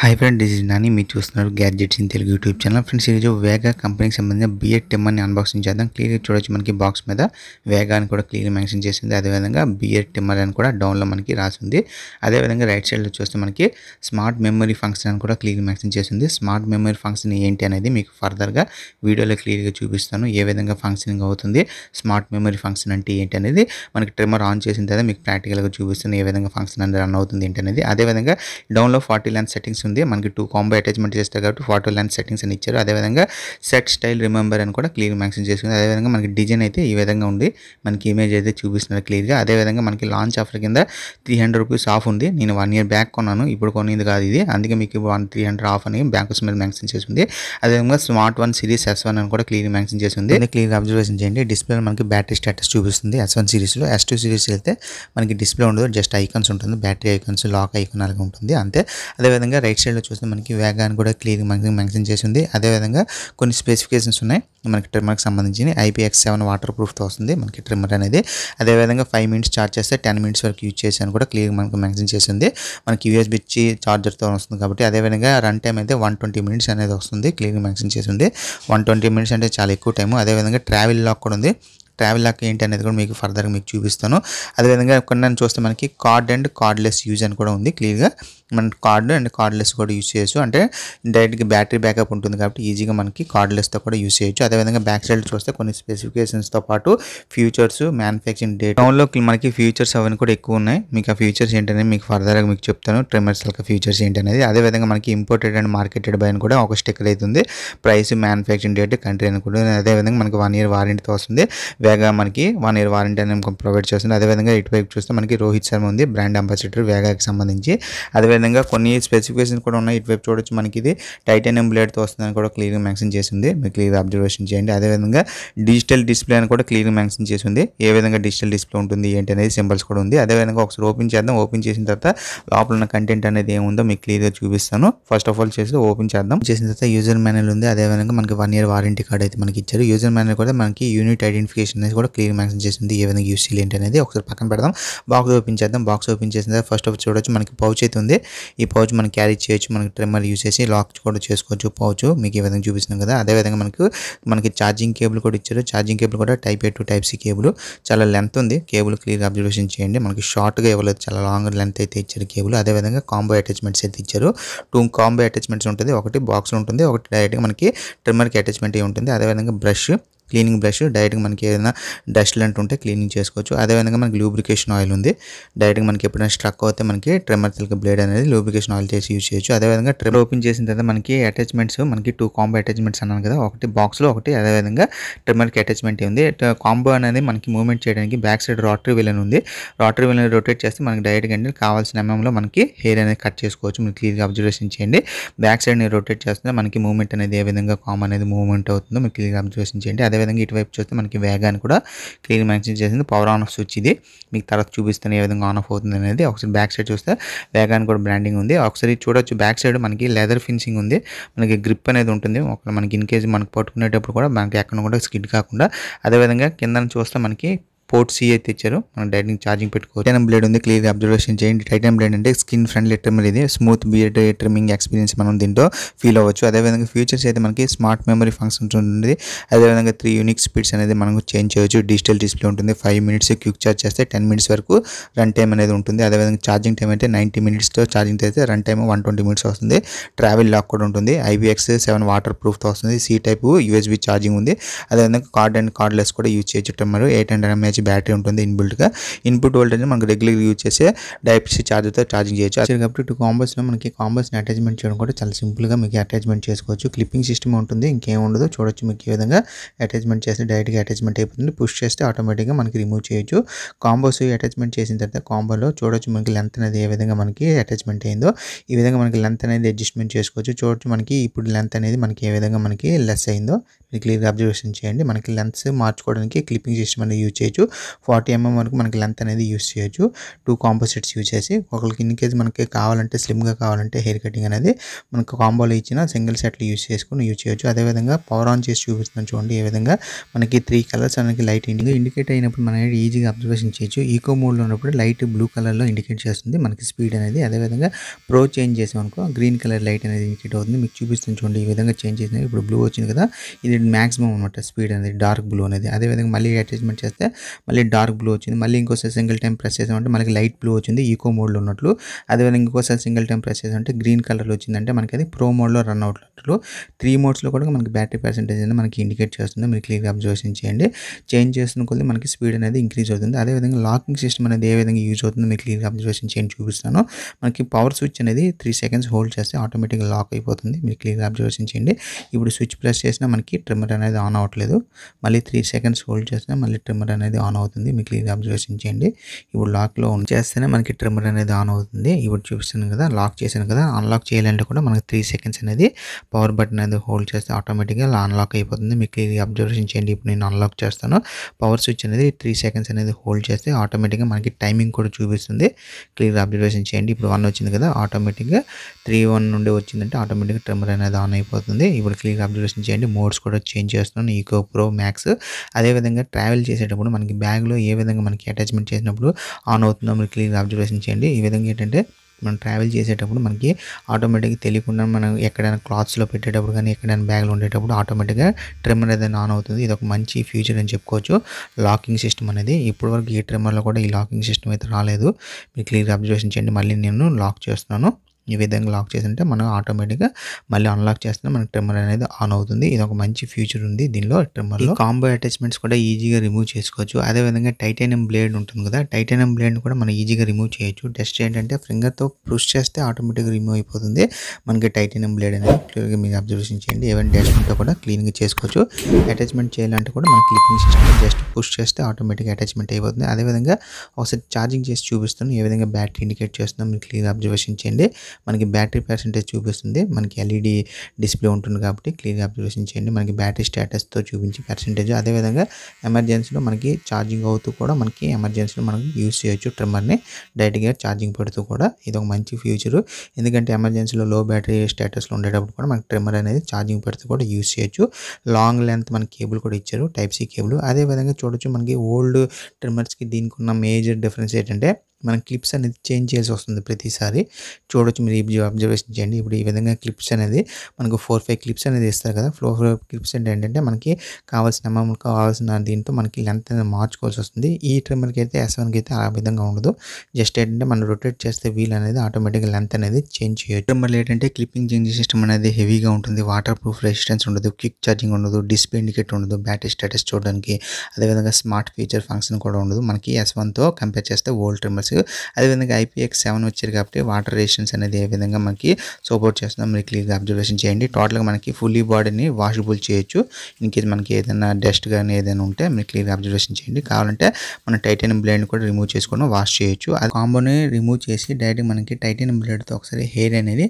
high friend this Nani మీరు చూస్తున్నారు gadgets in Telugu YouTube channel friends ఈరోజు వేగా కంపెనీకి సంబంధించిన బిఎడ్ టెమ్మని అన్బాక్సింగ్ చేద్దాం క్లియర్గా చూడొచ్చు మనకి బాక్స్ మీద వేగా అని కూడా క్లియర్ మెన్షన్ చేసింది అదేవిధంగా బిఎడ్ టెమ్మర్ అని కూడా డౌన్లో మనకి రాసింది అదేవిధంగా రైట్ సైడ్లో చూస్తే మనకి స్మార్ట్ మెమరీ ఫంక్షన్ అని కూడా క్లియర్ మెన్షన్ చేసింది స్మార్ట్ మెమరీ ఫంక్షన్ ఏంటి అనేది మీకు ఫర్దర్గా వీడియోలో క్లియర్గా చూపిస్తాను ఏ విధంగా ఫంక్షనింగ్ అవుతుంది స్మార్ట్ మెమరీ ఫంక్షన్ అంటే ఏంటి అనేది మనకి ట్రిమ్మర్ ఆన్ చేసిన తర్వాత మీకు ప్రాక్టికల్గా చూపిస్తాను ఏ విధంగా ఫంక్షన్ అనేది రన్ అవుతుంది ఏంటి అనేది అదేవిధంగా డౌన్లో ఫార్టీ ల్యాండ్ సెట్టింగ్స్ ఉంది మనకి టూ కాంబో అటాచ్మెంట్ చేస్తారు కాబట్టి ఫోటో లెన్స్ సెట్టింగ్స్ అని ఇచ్చారు అదేవిధంగా సెట్ స్టైల్ రిమెంబర్ అని కూడా క్లియర్ మెన్షన్ చేసుకుంది అదేవిధంగా మనకి డిజైన్ అయితే ఈ విధంగా ఉంది మనకి ఇమేజ్ అయితే చూపిస్తున్నారు క్లియర్గా అదేవిధంగా మనకి లాంచ్ ఆఫర్ కింద త్రీ హండ్రెడ్ రూపీస్ ఆఫ్ ఉంది నేను వన్ ఇయర్ బ్యాక్ కొన్నాను ఇప్పుడు కొనేది కాదు ఇది అందుకే మీకు వన్ త్రీ హండ్రెడ్ ఆఫ్ అని బ్యాంక్ మీద మెన్షన్ చేసింది అదేవిధంగా smart one series S one అని కూడా క్లియర్ మెన్షన్ చేసింది క్లియర్ అబ్జర్వేషన్ చేయండి డిస్ప్లే మనకి బ్యాటరీ స్టేటస్ చూపిస్తుంది ఎస్ వన్ సిరీస్లో ఎస్ టూ సిరీస్ వెళ్తే మనకి డిస్ప్లే ఉండదు జస్ట్ ఐకాన్స్ ఉంటుంది బ్యాటరీ ఐకాన్స్ లాక్ ఐకాన్ అలాగే ఉంటుంది అంతే అదేవిధంగా రైట్ రైట్ సైడ్లో చూస్తే మనకి వేగాన్ని కూడా క్లియర్గా మనకి మెన్షన్ చేసి ఉంది అదేవిధంగా కొన్ని స్పెసిఫికేషన్స్ ఉన్నాయి మనకి ట్రిమ్మర్కి సంబంధించి ఐపీఎక్స్ సెవెన్ వాటర్ ప్రూఫ్తో వస్తుంది మనకి ట్రిమ్మర్ అనేది అదేవిధంగా ఫైవ్ మినిట్స్ ఛార్జ్ చేస్తే టెన్ మినిట్స్ వరకు యూజ్ చేసాను కూడా క్లియర్గా మనకు మెన్షన్ చేసి ఉంది మనకి యూఎస్బి ఇచ్చి చార్జర్తో వస్తుంది కాబట్టి అదేవిధంగా రన్ టైం అయితే వన్ ట్వంటీ మినిట్స్ అనేది వస్తుంది క్లియర్గా మెన్షన్ ఉంది వన్ ట్వంటీ మినిట్స్ అంటే చాలా ఎక్కువ టైం అదేవిధంగా ట్రావెల్ లాక్ కూడా ఉంది ట్రావెల్ లాక్ ఏంటి అనేది కూడా మీకు ఫర్దర్గా మీకు చూపిస్తాను అదేవిధంగా నేను చూస్తే మనకి కార్డ్ అండ్ కార్డ్లెస్ యూజ్ అని కూడా ఉంది క్లియర్గా మన కార్డు అండ్ కార్డ్లెస్ కూడా యూజ్ చేయొచ్చు అంటే డైరెక్ట్గా బ్యాటరీ బ్యాకప్ ఉంటుంది కాబట్టి ఈజీగా మనకి కార్డ్లెస్తో కూడా యూజ్ చేయొచ్చు అదేవిధంగా బ్యాక్ సైడ్ చూస్తే కొన్ని స్పెసిఫికేషన్స్తో పాటు ఫ్యూచర్స్ మ్యానుఫ్యాక్చరింగ్ డేట్ డౌన్లో మనకి ఫ్యూచర్స్ అవన్నీ కూడా ఎక్కువ ఉన్నాయి మీకు ఆ ఫ్యూచర్స్ ఏంటనేది మీకు ఫర్దర్గా మీకు చెప్తాను ట్రిమర్స్ యొక్క ఫ్యూచర్స్ ఏంటనేది అదేవిధంగా మనకి ఇంపోర్టెడ్ అండ్ మార్కెటెడ్ బై అని కూడా ఒక స్టిక్కర్ అవుతుంది ప్రైస్ మ్యానుఫ్యాక్చరింగ్ డేట్ కంట్రీ అని కూడా అదేవిధంగా మనకి వన్ ఇయర్ వారంటీతో వస్తుంది వేగా మనకి వన్ ఇయర్ వారంటీ అనేది ప్రొవైడ్ చేస్తుంది అదేవిధంగా ఇటువైపు చూస్తే మనకి రోహిత్ శర్మ ఉంది బ్రాండ్ అంబాసిడర్ వేగాకి సంబంధించి అదేవిధంగా అదేవిధంగా కొన్ని స్పెసిఫికేషన్ కూడా ఉన్నాయి ఇటువైపు చూడొచ్చు మనకి ఇది టైటానియం బ్లేడ్తో వస్తుందని కూడా క్లియర్గా మెన్షన్ చేసింది మీరు క్లియర్ అబ్జర్వేషన్ చేయండి అదేవిధంగా డిజిటల్ డిస్ప్లే అని కూడా క్లియర్గా మెన్షన్ చేసింది ఏ విధంగా డిజిటల్ డిస్ప్లే ఉంటుంది ఏంటి అనేది సింబల్స్ కూడా ఉంది అదేవిధంగా ఒకసారి ఓపెన్ చేద్దాం ఓపెన్ చేసిన తర్వాత లోపల ఉన్న కంటెంట్ అనేది ఏముందో మీకు క్లియర్గా చూపిస్తాను ఫస్ట్ ఆఫ్ ఆల్ చేసి ఓపెన్ చేద్దాం చేసిన తర్వాత యూజర్ మేనల్ ఉంది అదేవిధంగా మనకి వన్ ఇయర్ వారంటీ కార్డ్ అయితే మనకి ఇచ్చారు యూజర్ మేనల్ కూడా మనకి యూనిట్ ఐడెంటిఫికేషన్ అనేది కూడా క్లియర్ మెన్షన్ చేసింది ఏ విధంగా చేయాలి ఏంటి అనేది ఒకసారి పక్కన పెడదాం బాక్స్ ఓపెన్ చేద్దాం బాక్స్ ఓపెన్ చేసిన తర్వాత ఫస్ట్ ఆఫ్ చూడొచ్చు మనకి పౌచ్ అయితే ఉంది ఈ పౌచ్ మనం క్యారీ చేయొచ్చు మనకి ట్రిమ్మర్ యూస్ చేసి లాక్ కూడా చేసుకోవచ్చు పౌచ్ మీకు ఈ విధంగా చూపిస్తున్నాం కదా అదేవిధంగా మనకు మనకి ఛార్జింగ్ కేబుల్ కూడా ఇచ్చారు ఛార్జింగ్ కేబుల్ కూడా type A to type C cable చాలా లెంత్ ఉంది కేబుల్ క్లియర్ అబ్జర్వేషన్ చేయండి మనకి షార్ట్గా ఇవ్వలేదు చాలా లాంగ్ లెంత్ అయితే ఇచ్చారు కేబుల్ అదేవిధంగా కాంబో అటాచ్మెంట్స్ అయితే ఇచ్చారు టూ కాంబో అటాచ్మెంట్స్ ఉంటుంది ఒకటి బాక్స్ ఉంటుంది ఒకటి డైరెక్ట్గా మనకి ట్రిమ్మర్కి అటాచ్మెంట్ ఉంటుంది అదేవిధంగా బ్రష్ క్లీనింగ్ బ్రష్ డైరెక్ట్గా మనకి ఏదైనా డస్ట్ లాంటి ఉంటే క్లీనింగ్ చేసుకోవచ్చు అదేవిధంగా మనకి లూబ్రికేషన్ ఆయిల్ ఉంది డైరెక్ట్గా మనకి ఎప్పుడైనా స్ట్రక్ అవుతే మనకి ట్రిమ్మర్ తెలికి బ్లేడ్ అనేది లూబ్రికేషన్ ఆయిల్ చేసి యూజ్ చేయొచ్చు అదేవిధంగా ట్రిమ్ ఓపెన్ చేసిన తర్వాత మనకి అటాచ్మెంట్స్ మనకి టూ కాంబో అటాచ్మెంట్స్ అన్నాను కదా ఒకటి బాక్స్లో ఒకటి అదేవిధంగా ట్రిమర్కి అటాచ్మెంట్ ఉంది కాంబో అనేది మనకి మూవ్మెంట్ చేయడానికి బ్యాక్ సైడ్ రాటరీ విలన్ ఉంది రాటరీ విలన్ రొటేట్ చేస్తే మనకి డైరెక్ట్గా అంటే కావాల్సిన ఎంఎంలో మనకి హెయిర్ అనేది కట్ చేసుకోవచ్చు మీరు క్లియర్గా అబ్జర్వేషన్ చేయండి బ్యాక్ సైడ్ని రొటేట్ చేస్తే మనకి మూవ్మెంట్ అనేది ఏ విధంగా కామ్ అనేది మూవ్మెంట్ అవుతుందో మీరు క్లియర్గా అబ్జర్వేషన్ చేయండి అదే అదేవిధంగా ఇటువైపు చూస్తే మనకి వేగాన్ని కూడా క్లీన్ మెన్షన్ చేసింది పవర్ ఆన్ ఆఫ్ స్విచ్ ఇది మీకు తర్వాత చూపిస్తాను ఏ విధంగా ఆన్ ఆఫ్ అవుతుంది అనేది ఒకసారి బ్యాక్ సైడ్ చూస్తే వేగాన్ని కూడా బ్రాండింగ్ ఉంది ఒకసారి చూడొచ్చు బ్యాక్ సైడ్ మనకి లెదర్ ఫినిషింగ్ ఉంది మనకి గ్రిప్ అనేది ఉంటుంది మనకి ఇన్ కేసు మనకి పట్టుకునేటప్పుడు కూడా మనకి ఎక్కడ కూడా స్కిడ్ కాకుండా అదేవిధంగా కింద చూస్తే మనకి పోర్ట్ సి అయితే ఇచ్చారు మనం డైరెక్ట్ ఛార్జింగ్ పెట్టుకోవచ్చు టైటన్ బ్లేడ్ ఉంది క్లియర్ అబ్జర్వేషన్ చేయండి టైటన్ బ్లేడ్ అంటే స్కిన్ ఫ్రెండ్లీ ట్రిమ్మర్ ఇది స్మూత్ బియర్డ్ ట్రిమ్మింగ్ ఎక్స్పీరియన్స్ మనం దీంతో ఫీల్ అవ్వచ్చు అదేవిధంగా ఫీచర్స్ అయితే మనకి స్మార్ట్ మెమరీ ఫంక్షన్స్ ఉంటుంది అదేవిధంగా త్రీ యూనిక్ స్పీడ్స్ అనేది మనం చేంజ్ చేయొచ్చు డిజిటల్ డిస్ప్లే ఉంటుంది ఫైవ్ మినిట్స్ క్విక్ ఛార్జ్ చేస్తే టెన్ మినిట్స్ వరకు రన్ టైమ్ అనేది ఉంటుంది అదేవిధంగా ఛార్జింగ్ టైం అయితే నైంటీ మినిట్స్తో ఛార్జింగ్ అయితే run time one twenty minutes వస్తుంది ట్రావెల్ లాక్ కూడా ఉంటుంది ఐబీఎక్స్ సెవెన్ వాటర్ ప్రూఫ్తో వస్తుంది సి టైప్ యూఎస్బీ ఛార్జింగ్ ఉంది అదేవిధంగా కార్డ్ అండ్ కార్డ్లెస్ కూడా యూజ్ చేయొచ్చు మరి eight hundred mAh H battery ఉంటుంది ఇన్బిల్ట్గా ఇన్పుట్ వోల్టేజ్ మనకు రెగ్యులర్ యూజ్ చేసే డైప్ సి చార్జర్తో ఛార్జింగ్ చేయొచ్చు కాబట్టి టూ కాంబోస్లో మనకి కాంబోస్ని అటాచ్మెంట్ చేయడం కూడా చాలా సింపుల్గా మీకు అటాచ్మెంట్ చేసుకోవచ్చు క్లిప్పింగ్ సిస్టమ్ ఉంటుంది ఇంకేం ఉండదు చూడొచ్చు మీకు ఈ విధంగా అటాచ్మెంట్ చేస్తే డైరెక్ట్గా అటాచ్మెంట్ అయిపోతుంది పుష్ చేస్తే ఆటోమేటిక్గా మనకి రిమూవ్ చేయొచ్చు కాంబోస్ అటాచ్మెంట్ చేసిన తర్వాత కాంబోలో చూడొచ్చు మనకి లెంత్ అనేది ఏ విధంగా మనకి అటాచ్మెంట్ అయిందో ఈ విధంగా మనకి లెంత్ అనేది అడ్జస్ట్మెంట్ చేసుకోవచ్చు చూడొచ్చు మనకి ఇప్పుడు లెంత్ అనేది మనకి ఏ విధంగా మనకి లెస్ అయిందో మీరు క్లియర్గా అబ్జర్వేషన్ చేయండి మనకి లెంత్స్ మార్చుకోవడానికి క్లిప్పింగ్ సిస్టమ్ అనేది యూజ్ చేయొచ్చు ఫార్టీ ఎంఎం mm వరకు మనకి లెంత్ అనేది యూజ్ చేయొచ్చు టూ కాంపోసిట్స్ యూజ్ చేసి ఒకరికి ఇన్ కేస్ మనకి కావాలంటే స్లిమ్గా కావాలంటే హెయిర్ కటింగ్ అనేది మనకు కాంబోలో ఇచ్చిన సింగిల్ సెట్లు యూజ్ చేసుకుని యూజ్ చేయొచ్చు అదేవిధంగా పవర్ ఆన్ చేసి చూపిస్తున్నాను చూడండి ఏ విధంగా మనకి త్రీ కలర్స్ అనేది లైట్ ఇండి ఇండికేట్ అయినప్పుడు మనం ఈజీగా అబ్జర్వేషన్ చేయొచ్చు ఈకో మోడ్లో ఉన్నప్పుడు లైట్ బ్లూ కలర్లో ఇండికేట్ చేస్తుంది మనకి స్పీడ్ అనేది అదేవిధంగా ప్రో చేంజ్ చేసామనుకో గ్రీన్ కలర్ లైట్ అనేది ఇండికేట్ అవుతుంది మీకు చూపిస్తుంది చూడండి ఈ విధంగా చేంజ్ చేసినా ఇప్పుడు బ్లూ వచ్చింది కదా ఇది ఇది మ్యాక్సిమం అనమాట స్పీడ్ అనేది డార్క్ బ్లూ అనేది అదేవిధంగా మళ్ళీ అటాచ్మెంట్ చేస్తే మళ్ళీ డార్క్ బ్లూ వచ్చింది మళ్ళీ ఇంకోసారి సింగిల్ టైం ప్రెస్ చేసామంటే మనకి లైట్ బ్లూ వచ్చింది ఈకో మోడ్లో ఉన్నట్లు అదేవిధంగా ఇంకోసారి సింగిల్ టైం ప్రెస్ చేసామంటే గ్రీన్ కలర్లో వచ్చిందంటే మనకి అది ప్రో మోడ్లో రన్ అవుట్లట్లు త్రీ మోడ్స్లో కూడా మనకి బ్యాటరీ పర్సెంటేజ్ అనేది మనకి ఇండికేట్ చేస్తుంది మీరు క్లియర్గా అబ్జర్వేషన్ చేయండి చేంజ్ చేస్తున్న కొద్ది మనకి స్పీడ్ అనేది ఇంక్రీజ్ అవుతుంది అదేవిధంగా లాకింగ్ సిస్టమ్ అనేది ఏ విధంగా యూజ్ అవుతుందో మీకు క్లియర్గా అబ్జర్వేషన్ చేయండి చూపిస్తాను మనకి పవర్ స్విచ్ అనేది త్రీ సెకండ్స్ హోల్డ్ చేస్తే ఆటోమేటిక్గా లాక్ అయిపోతుంది మీరు క్లియర్గా అబ్జర్వేషన్ చేయండి ఇప్పుడు స్విచ్ ప్రెస్ చేసినా మనకి ట్రిమ్మర్ అనేది ఆన్ అవ్వట్లేదు మళ్ళీ త్రీ సెకండ్స్ హోల్డ్ చేస్తే మళ్ళీ ట్రిమ్మర్ అనేది ఆన్ అవుతుంది మీకు క్లియర్ అబ్జర్వేషన్ చేయండి ఇప్పుడు లాక్లో ఆన్ చేస్తేనే మనకి ట్రిమ్మర్ అనేది ఆన్ అవుతుంది ఇప్పుడు చూపిస్తాను కదా లాక్ చేశాను కదా అన్లాక్ చేయాలంటే కూడా మనకి త్రీ సెకండ్స్ అనేది పవర్ బటన్ అనేది హోల్డ్ చేస్తే ఆటోమేటిక్గా అన్లాక్ అయిపోతుంది మీకు ఇది అబ్జర్వేషన్ చేయండి ఇప్పుడు నేను అన్లాక్ చేస్తాను పవర్ స్విచ్ అనేది త్రీ సెకండ్స్ అనేది హోల్డ్ చేస్తే ఆటోమేటిక్గా మనకి టైమింగ్ కూడా చూపిస్తుంది క్లియర్ అబ్జర్వేషన్ చేయండి ఇప్పుడు వన్ వచ్చింది కదా ఆటోమేటిక్గా త్రీ వన్ నుండి వచ్చిందంటే ఆటోమేటిక్గా ట్రిమ్మర్ అనేది ఆన్ అయిపోతుంది ఇప్పుడు క్లియర్ అబ్జర్వేషన్ చేయండి మోడ్స్ కూడా కూడా చేంజ్ చేస్తున్నాను ఈకో ప్రో మ్యాక్స్ అదేవిధంగా ట్రావెల్ చేసేటప్పుడు మనకి బ్యాగ్లో ఏ విధంగా మనకి అటాచ్మెంట్ చేసినప్పుడు ఆన్ అవుతుందో మీరు క్లియర్ అబ్జర్వేషన్ చేయండి ఈ విధంగా ఏంటంటే మనం ట్రావెల్ చేసేటప్పుడు మనకి ఆటోమేటిక్గా తెలియకుండా మనం ఎక్కడైనా క్లాత్స్లో పెట్టేటప్పుడు కానీ ఎక్కడైనా బ్యాగ్లో ఉండేటప్పుడు ఆటోమేటిక్గా ట్రిమ్మర్ అనేది ఆన్ అవుతుంది ఇది ఒక మంచి ఫ్యూచర్ అని చెప్పుకోవచ్చు లాకింగ్ సిస్టమ్ అనేది ఇప్పటివరకు ఏ ట్రిమ్మర్లో కూడా ఈ లాకింగ్ సిస్టమ్ అయితే రాలేదు మీరు క్లియర్గా అబ్జర్వేషన్ చేయండి మళ్ళీ నేను లాక్ చేస్తున్నాను ఈ విధంగా లాక్ చేసి ఉంటే మనం ఆటోమేటిక్గా మళ్ళీ అన్లాక్ చేస్తే మనకి ట్రిమ్మర్ అనేది ఆన్ అవుతుంది ఇది ఒక మంచి ఫ్యూచర్ ఉంది దీనిలో ట్రిమ్మర్లో కాంబో అటాచ్మెంట్స్ కూడా ఈజీగా రిమూవ్ చేసుకోవచ్చు అదేవిధంగా టైటానియం బ్లేడ్ ఉంటుంది కదా టైటానియం బ్లేడ్ కూడా మనం ఈజీగా రిమూవ్ చేయొచ్చు డస్ట్ ఏంటంటే ఫింగర్తో పుష్ చేస్తే ఆటోమేటిక్గా రిమూవ్ అయిపోతుంది మనకి టైటానియం బ్లేడ్ అనేది క్లియర్గా మీరు అబ్జర్వేషన్ చేయండి ఈవెన్ డెస్ట్తో కూడా క్లీన్గా చేసుకోవచ్చు అటాచ్మెంట్ చేయాలంటే కూడా మన క్లిప్పింగ్ సిస్టమ్ జస్ట్ పుష్ చేస్తే ఆటోమేటిక్గా అటాచ్మెంట్ అయిపోతుంది అదేవిధంగా ఒకసారి ఛార్జింగ్ చేసి చూపిస్తాను ఏ విధంగా బ్యాటరీ ఇండికేట్ చేస్తున్నాం మీరు క్లియర్గా అబ్జర్వేషన్ చేయండి మనకి బ్యాటరీ పర్సంటేజ్ చూపిస్తుంది మనకి ఎల్ఈడి డిస్ప్లే ఉంటుంది కాబట్టి క్లియర్గా అబ్జర్వేషన్ చేయండి మనకి బ్యాటరీ స్టేటస్తో చూపించి పర్సంటేజ్ అదేవిధంగా ఎమర్జెన్సీలో మనకి ఛార్జింగ్ అవుతూ కూడా మనకి ఎమర్జెన్సీలో మనకి యూస్ చేయొచ్చు ట్రిమ్మర్ని డైరెక్ట్గా ఛార్జింగ్ పెడుతూ కూడా ఇది ఒక మంచి ఫ్యూచరు ఎందుకంటే ఎమర్జెన్సీలో లో బ్యాటరీ స్టేటస్లో ఉండేటప్పుడు కూడా మనకి ట్రిమ్మర్ అనేది ఛార్జింగ్ పెడుతూ కూడా యూస్ చేయొచ్చు లాంగ్ లెంత్ మనకి కేబుల్ కూడా ఇచ్చారు టైప్ సి కేబుల్ అదేవిధంగా చూడొచ్చు మనకి ఓల్డ్ ట్రిమ్మర్స్కి దీనికి ఉన్న మేజర్ డిఫరెన్స్ ఏంటంటే మనం క్లిప్స్ అనేది చేంజ్ చేయాల్సి వస్తుంది ప్రతిసారి చూడొచ్చు మీరు ఈ అబ్జర్వేషన్ చేయండి ఇప్పుడు ఈ విధంగా క్లిప్స్ అనేది మనకు ఫోర్ ఫైవ్ క్లిప్స్ అనేది ఇస్తారు కదా ఫోర్ ఫైవ్ క్లిప్స్ ఏంటంటే మనకి కావాల్సిన అమౌంట్ కావాల్సిన దీంతో మనకి లెంత్ అనేది మార్చుకోవాల్సి వస్తుంది ఈ ట్రిమ్మర్కి అయితే ఎస్ వన్కి అయితే ఆ విధంగా ఉండదు జస్ట్ ఏంటంటే మనం రొటేట్ చేస్తే వీల్ అనేది ఆటోమేటిక్గా లెంత్ అనేది చేంజ్ చేయొచ్చు ట్రిమ్మర్లు ఏంటంటే క్లిప్పింగ్ చేంజ్ సిస్టమ్ అనేది హెవీగా ఉంటుంది వాటర్ ప్రూఫ్ రెసిస్టెన్స్ ఉండదు క్విక్ ఛార్జింగ్ ఉండదు డిస్ప్లే ఇండికేట్ ఉండదు బ్యాటరీ స్టేటస్ చూడడానికి అదేవిధంగా స్మార్ట్ ఫీచర్ ఫంక్షన్ కూడా ఉండదు మనకి ఎస్ వన్తో కంపేర్ చేస్తే ఓల్డ్ ట్రిమ్మర్స్ రికార్డ్స్ అదేవిధంగా ఐపీఎక్స్ సెవెన్ వచ్చారు కాబట్టి వాటర్ రేషన్స్ అనేది ఏ విధంగా మనకి సపోర్ట్ చేస్తుందో మీరు క్లియర్గా అబ్జర్వేషన్ చేయండి టోటల్గా మనకి ఫుల్లీ బాడీని వాషబుల్ చేయొచ్చు ఇన్ కేస్ మనకి ఏదైనా డస్ట్ కానీ ఏదైనా ఉంటే మీరు క్లియర్గా అబ్జర్వేషన్ చేయండి కావాలంటే మన టైటన్ బ్లేడ్ని కూడా రిమూవ్ చేసుకొని వాష్ చేయొచ్చు అది కాంబోని రిమూవ్ చేసి డైరెక్ట్ మనకి టైటన్ బ్లేడ్తో ఒకసారి హెయిర్ అనేది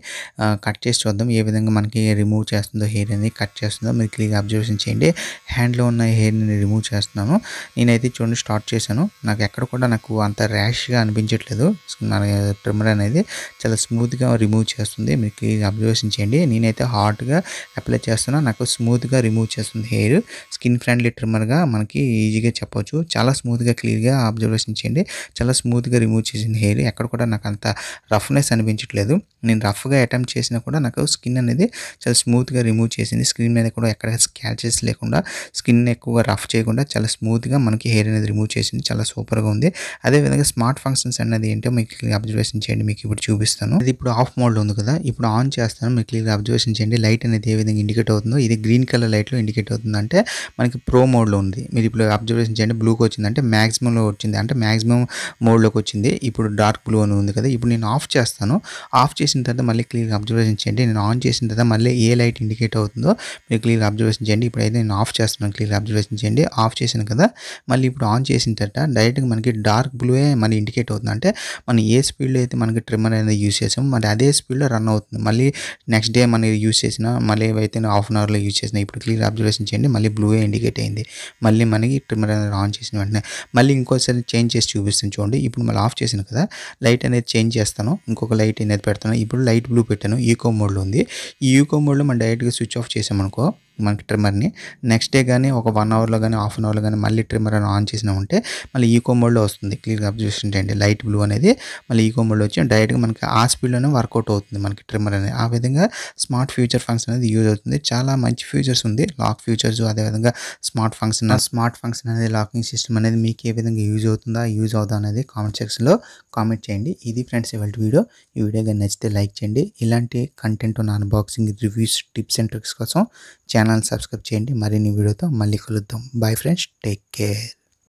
కట్ చేసి చూద్దాం ఏ విధంగా మనకి రిమూవ్ చేస్తుందో హెయిర్ అనేది కట్ చేస్తుందో మీరు క్లియర్గా అబ్జర్వేషన్ చేయండి హ్యాండ్లో ఉన్న హెయిర్ని రిమూవ్ చేస్తున్నాను నేనైతే చూడండి స్టార్ట్ చేశాను నాకు ఎక్కడ కూడా నాకు అంత ర్యాష్గా అనిపించట్లేదు మన ట్రిమ్మర్ అనేది చాలా స్మూత్గా రిమూవ్ చేస్తుంది మీకు అబ్జర్వేషన్ చేయండి నేనైతే హాట్గా అప్లై చేస్తున్నా నాకు స్మూత్గా రిమూవ్ చేస్తుంది హెయిర్ స్కిన్ ఫ్రెండ్లీ ట్రిమ్మర్గా మనకి ఈజీగా చెప్పవచ్చు చాలా స్మూత్గా క్లియర్గా అబ్జర్వేషన్ చేయండి చాలా స్మూత్గా రిమూవ్ చేసింది హెయిర్ ఎక్కడ కూడా నాకు అంత రఫ్నెస్ అనిపించట్లేదు నేను రఫ్గా అటెంప్ట్ చేసినా కూడా నాకు స్కిన్ అనేది చాలా స్మూత్గా రిమూవ్ చేసింది స్క్రీన్ మీద కూడా ఎక్కడ స్కాచెస్ లేకుండా స్కిన్ ఎక్కువగా రఫ్ చేయకుండా చాలా స్మూత్గా మనకి హెయిర్ అనేది రిమూవ్ చేసింది చాలా సూపర్గా ఉంది అదేవిధంగా స్మార్ట్ ఫంక్షన్స్ అనేది ఏంటో మీకు అబ్జర్వేషన్ చేయండి మీకు ఇప్పుడు చూపిస్తాను అది ఇప్పుడు ఆఫ్ మోడ్లో ఉంది కదా ఇప్పుడు ఆన్ చేస్తాను మీకు క్లియర్గా అబ్జర్వేషన్ చేయండి లైట్ అనేది ఏ విధంగా ఇండికేట్ అవుతుందో ఇది గ్రీన్ కలర్ లైట్లో ఇండికేట్ అవుతుంది అంటే మనకి ప్రో మోడ్లో ఉంది మీరు ఇప్పుడు అబ్జర్వేషన్ చేయండి బ్లూకి వచ్చిందంటే మ్యాక్సిమంలో వచ్చింది అంటే మ్యాక్సిమం మోడ్లోకి వచ్చింది ఇప్పుడు డార్క్ బ్లూ అని ఉంది కదా ఇప్పుడు నేను ఆఫ్ చేస్తాను ఆఫ్ చేసిన తర్వాత మళ్ళీ క్లియర్గా అబ్జర్వేషన్ చేయండి నేను ఆన్ చేసిన తర్వాత మళ్ళీ ఏ లైట్ ఇండికేట్ అవుతుందో మీరు క్లియర్ అబ్జర్వేషన్ చేయండి ఇప్పుడైతే నేను ఆఫ్ చేస్తున్నాను క్లియర్ అబ్జర్వేషన్ చేయండి ఆఫ్ చేసిన కదా మళ్ళీ ఇప్పుడు ఆన్ చేసిన తర్వాత డైరెక్ట్గా మనకి డార్క్ బ్లూయే మన ఇండికేట్ అవుతుంది అంటే మనం ఏ స్పీడ్లో అయితే మనకి ట్రిమ్మర్ అనేది యూస్ చేసాము మరి అదే స్పీడ్లో రన్ అవుతుంది మళ్ళీ నెక్స్ట్ డే మనం యూస్ చేసిన మళ్ళీ ఏవైతే హాఫ్ అన్ అవర్లో యూస్ చేసిన ఇప్పుడు క్లియర్ అబ్జర్వేషన్ చేయండి మళ్ళీ బ్లూ మూవీ ఇండికేట్ అయింది మళ్ళీ మనకి ట్రిమ్మర్ అనేది ఆన్ చేసిన వెంటనే మళ్ళీ ఇంకోసారి చేంజ్ చేసి చూపిస్తుంది చూడండి ఇప్పుడు మళ్ళీ ఆఫ్ చేసిన కదా లైట్ అనేది చేంజ్ చేస్తాను ఇంకొక లైట్ అనేది పెడతాను ఇప్పుడు లైట్ బ్లూ పెట్టాను ఈకో మోడ్లో ఉంది ఈ ఈకో మోడ్లో మనం డైరెక్ట్గా స్విచ్ ఆఫ్ చేసామనుకో మనకి ట్రిమ్మర్ని నెక్స్ట్ డే కానీ ఒక వన్ అవర్లో కానీ హాఫ్ అన్ అవర్లో కానీ మళ్ళీ ట్రిమ్మర్ అని ఆన్ చేసినా ఉంటే మళ్ళీ ఈకో మోడ్లో వస్తుంది క్లియర్గా అబ్జర్వేషన్ చేయండి లైట్ బ్లూ అనేది మళ్ళీ ఈకో మోడ్లో వచ్చి డైరెక్ట్గా మనకి ఆ స్పీడ్లోనే వర్కౌట్ అవుతుంది మనకి ట్రిమ్మర్ అనేది ఆ విధంగా స్మార్ట్ ఫ్యూచర్ ఫంక్షన్ అనేది యూజ్ అవుతుంది చాలా మంచి ఫ్యూచర్స్ ఉంది లాక్ ఫ్యూచర్స్ అదేవిధంగా స్మార్ట్ ఫంక్షన్ స్మార్ట్ ఫంక్షన్ అనేది లాకింగ్ సిస్టమ్ అనేది మీకు ఏ విధంగా యూజ్ అవుతుందా యూజ్ అవుతా అనేది కామెంట్ సెక్షన్లో కామెంట్ చేయండి ఇది ఫ్రెండ్స్ ఇవాళ వీడియో ఈ వీడియో నచ్చితే లైక్ చేయండి ఇలాంటి కంటెంట్ ఉన్న unboxing reviews tips and tricks కోసం ఛానల్ ఛానల్ సబ్స్క్రైబ్ చేయండి మరిన్ని వీడియోతో మళ్ళీ కలుద్దాం బాయ్ ఫ్రెండ్స్ టేక్ కేర్